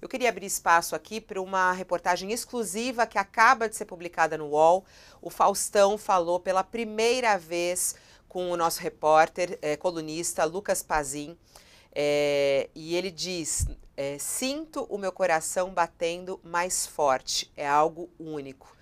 Eu queria abrir espaço aqui para uma reportagem exclusiva que acaba de ser publicada no UOL. O Faustão falou pela primeira vez com o nosso repórter, é, colunista Lucas Pazin. É, e ele diz: é, Sinto o meu coração batendo mais forte, é algo único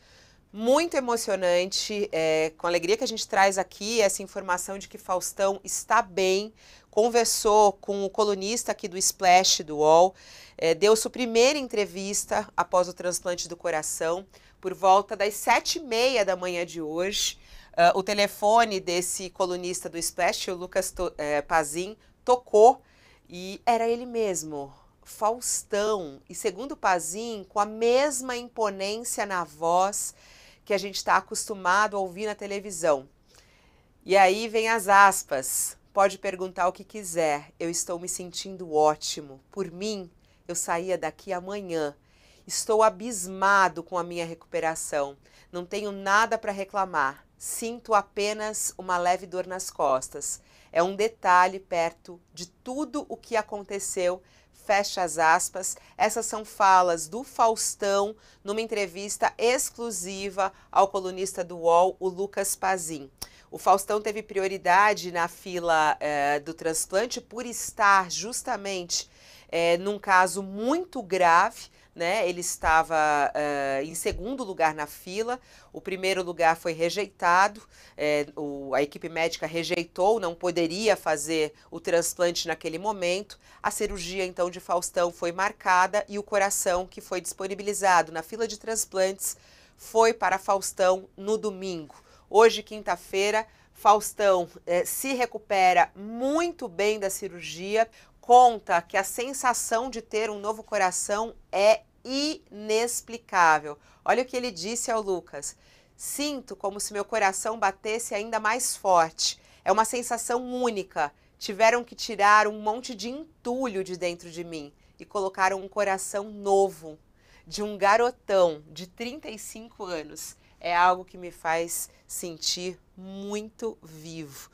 muito emocionante, é, com a alegria que a gente traz aqui essa informação de que Faustão está bem, conversou com o colunista aqui do Splash do UOL, é, deu sua primeira entrevista após o transplante do coração, por volta das sete e meia da manhã de hoje. Uh, o telefone desse colunista do Splash, o Lucas to é, Pazin, tocou e era ele mesmo, Faustão. E segundo Pazin, com a mesma imponência na voz, que a gente está acostumado a ouvir na televisão. E aí vem as aspas. Pode perguntar o que quiser, eu estou me sentindo ótimo. Por mim, eu saía daqui amanhã. Estou abismado com a minha recuperação. Não tenho nada para reclamar. Sinto apenas uma leve dor nas costas. É um detalhe perto de tudo o que aconteceu fecha as aspas. Essas são falas do Faustão numa entrevista exclusiva ao colunista do UOL, o Lucas Pazin. O Faustão teve prioridade na fila eh, do transplante por estar justamente eh, num caso muito grave né? Ele estava uh, em segundo lugar na fila. O primeiro lugar foi rejeitado. É, o, a equipe médica rejeitou, não poderia fazer o transplante naquele momento. A cirurgia então de Faustão foi marcada e o coração que foi disponibilizado na fila de transplantes foi para Faustão no domingo. Hoje, quinta-feira, Faustão eh, se recupera muito bem da cirurgia conta que a sensação de ter um novo coração é inexplicável. Olha o que ele disse ao Lucas. Sinto como se meu coração batesse ainda mais forte. É uma sensação única. Tiveram que tirar um monte de entulho de dentro de mim e colocaram um coração novo de um garotão de 35 anos. É algo que me faz sentir muito vivo.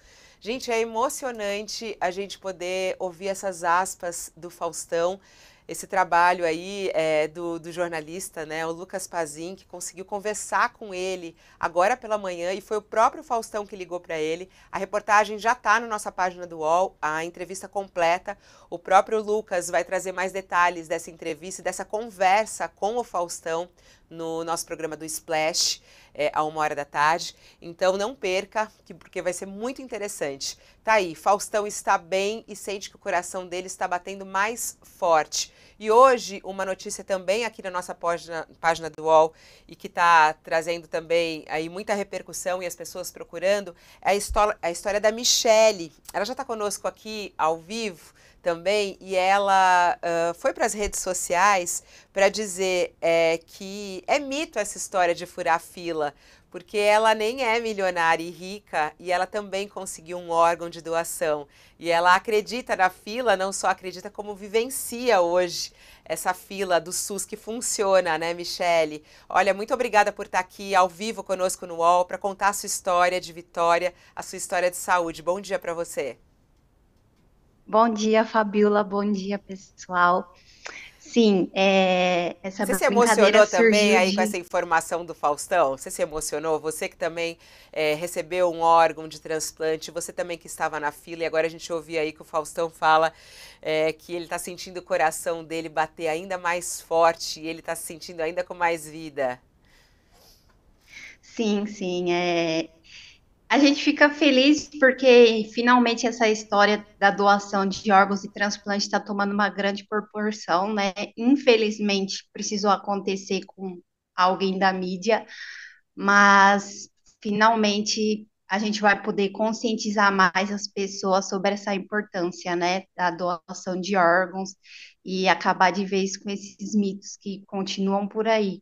Gente, é emocionante a gente poder ouvir essas aspas do Faustão esse trabalho aí é, do, do, jornalista, né, o Lucas Pazin, que conseguiu conversar com ele agora pela manhã e foi o próprio Faustão que ligou para ele. A reportagem já está na nossa página do UOL, a entrevista completa. O próprio Lucas vai trazer mais detalhes dessa entrevista e dessa conversa com o Faustão no nosso programa do Splash, é, a uma hora da tarde. Então não perca, que, porque vai ser muito interessante. Tá aí, Faustão está bem e sente que o coração dele está batendo mais forte. E hoje, uma notícia também aqui na nossa página, página do UOL e que está trazendo também aí muita repercussão e as pessoas procurando, é a, história, é a história da Michelle. Ela já está conosco aqui ao vivo também e ela uh, foi para as redes sociais para dizer é, que é mito essa história de furar fila, porque ela nem é milionária e rica e ela também conseguiu um órgão de doação. E ela acredita na fila, não só acredita, como vivencia hoje essa fila do SUS que funciona, né, Michele? Olha, muito obrigada por estar aqui ao vivo conosco no UOL para contar a sua história de vitória, a sua história de saúde. Bom dia para você. Bom dia, Fabiola. Bom dia, pessoal sim é, essa Você se emocionou também de... aí com essa informação do Faustão? Você se emocionou? Você que também é, recebeu um órgão de transplante, você também que estava na fila, e agora a gente ouvia aí que o Faustão fala é, que ele está sentindo o coração dele bater ainda mais forte, e ele está se sentindo ainda com mais vida. Sim, sim. É, a gente fica feliz porque finalmente essa história da doação de órgãos e transplante está tomando uma grande proporção, né? Infelizmente precisou acontecer com alguém da mídia, mas finalmente a gente vai poder conscientizar mais as pessoas sobre essa importância, né, da doação de órgãos e acabar de vez com esses mitos que continuam por aí.